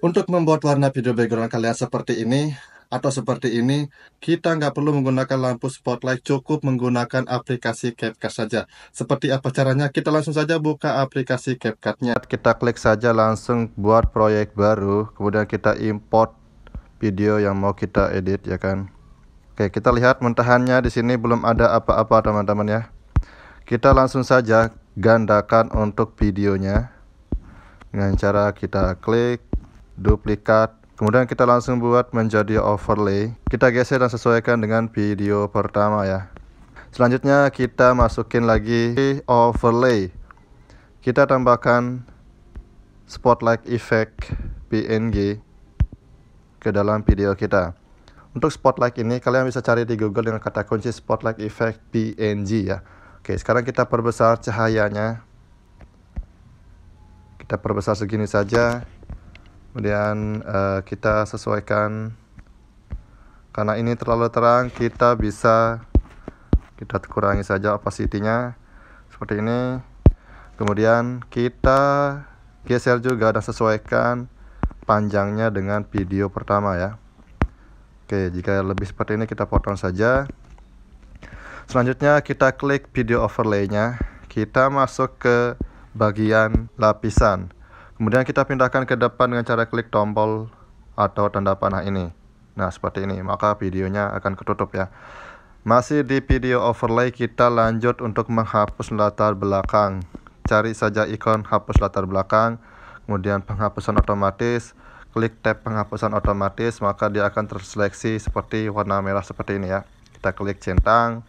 Untuk membuat warna video background kalian seperti ini atau seperti ini, kita nggak perlu menggunakan lampu spotlight, cukup menggunakan aplikasi CapCut saja. Seperti apa caranya? Kita langsung saja buka aplikasi CapCutnya, Kita klik saja langsung buat proyek baru, kemudian kita import video yang mau kita edit ya kan. Oke, kita lihat mentahannya di sini belum ada apa-apa teman-teman ya. Kita langsung saja gandakan untuk videonya dengan cara kita klik duplikat kemudian kita langsung buat menjadi overlay kita geser dan sesuaikan dengan video pertama ya selanjutnya kita masukin lagi overlay kita tambahkan spotlight effect PNG ke dalam video kita untuk spotlight ini kalian bisa cari di google dengan kata kunci spotlight effect PNG ya oke sekarang kita perbesar cahayanya kita perbesar segini saja kemudian uh, kita sesuaikan karena ini terlalu terang kita bisa kita kurangi saja opacity-nya seperti ini kemudian kita geser juga dan sesuaikan panjangnya dengan video pertama ya Oke jika lebih seperti ini kita potong saja selanjutnya kita klik video overlay nya kita masuk ke bagian lapisan kemudian kita pindahkan ke depan dengan cara klik tombol atau tanda panah ini nah seperti ini maka videonya akan ketutup ya masih di video overlay kita lanjut untuk menghapus latar belakang cari saja ikon hapus latar belakang kemudian penghapusan otomatis klik tab penghapusan otomatis maka dia akan terseleksi seperti warna merah seperti ini ya kita klik centang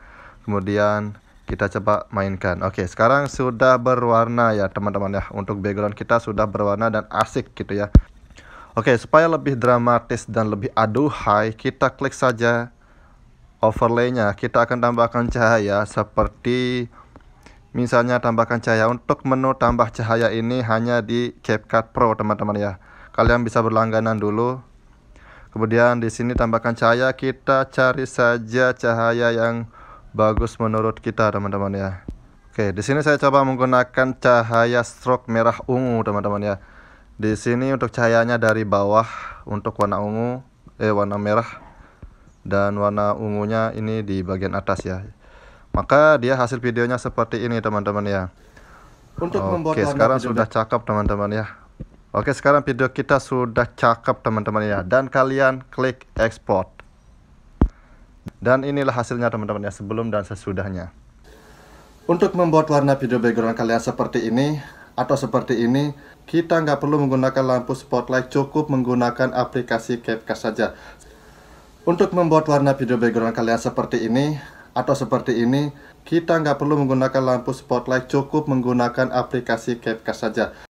kemudian kita coba mainkan oke sekarang sudah berwarna ya teman-teman ya untuk background kita sudah berwarna dan asik gitu ya oke supaya lebih dramatis dan lebih aduhai kita klik saja overlaynya kita akan tambahkan cahaya seperti misalnya tambahkan cahaya untuk menu tambah cahaya ini hanya di CapCut Pro teman-teman ya kalian bisa berlangganan dulu kemudian di sini tambahkan cahaya kita cari saja cahaya yang bagus menurut kita teman-teman ya Oke di sini saya coba menggunakan cahaya stroke merah ungu teman-teman ya di sini untuk cahayanya dari bawah untuk warna ungu eh warna merah dan warna ungunya ini di bagian atas ya maka dia hasil videonya seperti ini teman-teman ya untuk Oke, membuat sekarang video sudah cakep teman-teman ya Oke sekarang video kita sudah cakep teman-teman ya dan kalian klik export dan inilah hasilnya teman-teman ya sebelum dan sesudahnya. Untuk membuat warna video background kalian seperti ini atau seperti ini, kita nggak perlu menggunakan lampu spotlight, cukup menggunakan aplikasi CapCut saja. Untuk membuat warna video background kalian seperti ini atau seperti ini, kita nggak perlu menggunakan lampu spotlight, cukup menggunakan aplikasi CapCut saja.